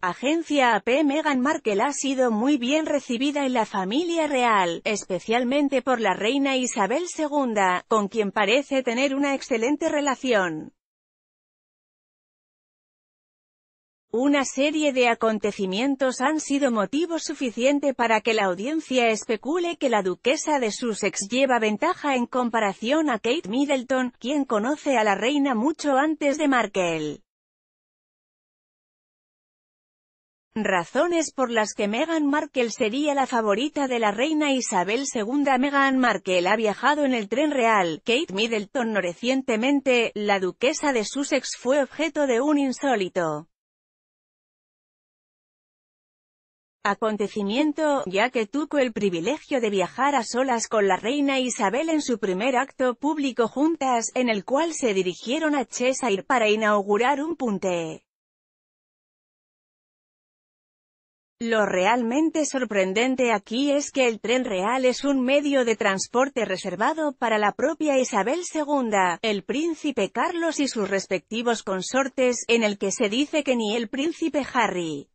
agencia AP Meghan Markle ha sido muy bien recibida en la familia real, especialmente por la reina Isabel II, con quien parece tener una excelente relación. Una serie de acontecimientos han sido motivo suficiente para que la audiencia especule que la duquesa de Sussex lleva ventaja en comparación a Kate Middleton, quien conoce a la reina mucho antes de Markle. Razones por las que Meghan Markle sería la favorita de la reina Isabel II Meghan Markle ha viajado en el tren real, Kate Middleton no recientemente, la duquesa de Sussex fue objeto de un insólito acontecimiento, ya que tuvo el privilegio de viajar a solas con la reina Isabel en su primer acto público juntas, en el cual se dirigieron a Cheshire para inaugurar un punte. Lo realmente sorprendente aquí es que el tren real es un medio de transporte reservado para la propia Isabel II, el príncipe Carlos y sus respectivos consortes, en el que se dice que ni el príncipe Harry,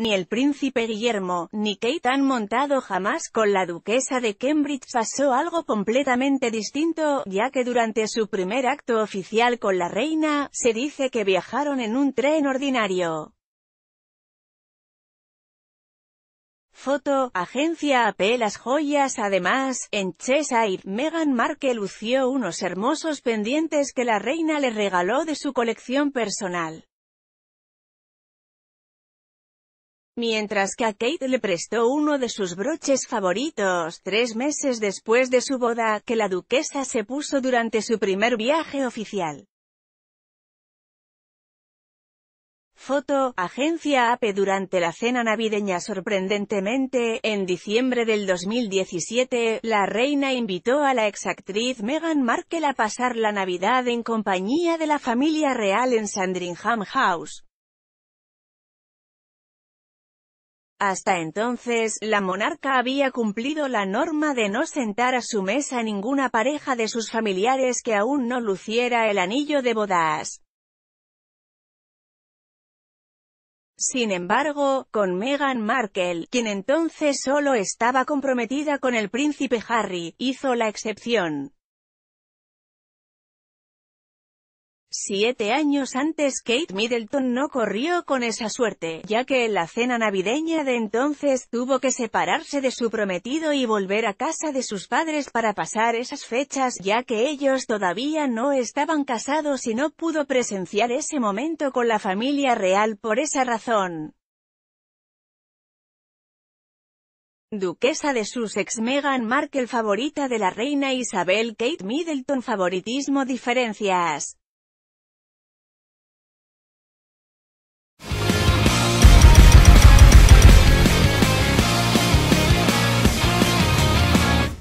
Ni el príncipe Guillermo, ni Kate han montado jamás con la duquesa de Cambridge. Pasó algo completamente distinto, ya que durante su primer acto oficial con la reina, se dice que viajaron en un tren ordinario. Foto, agencia AP Las joyas Además, en Cheshire, Meghan Markle lució unos hermosos pendientes que la reina le regaló de su colección personal. mientras que a Kate le prestó uno de sus broches favoritos, tres meses después de su boda, que la duquesa se puso durante su primer viaje oficial. Foto, agencia APE Durante la cena navideña sorprendentemente, en diciembre del 2017, la reina invitó a la exactriz Meghan Markle a pasar la Navidad en compañía de la familia real en Sandringham House. Hasta entonces, la monarca había cumplido la norma de no sentar a su mesa ninguna pareja de sus familiares que aún no luciera el anillo de bodas. Sin embargo, con Meghan Markle, quien entonces solo estaba comprometida con el príncipe Harry, hizo la excepción. Siete años antes Kate Middleton no corrió con esa suerte, ya que en la cena navideña de entonces, tuvo que separarse de su prometido y volver a casa de sus padres para pasar esas fechas, ya que ellos todavía no estaban casados y no pudo presenciar ese momento con la familia real por esa razón. Duquesa de Sussex Meghan Markle favorita de la reina Isabel Kate Middleton Favoritismo Diferencias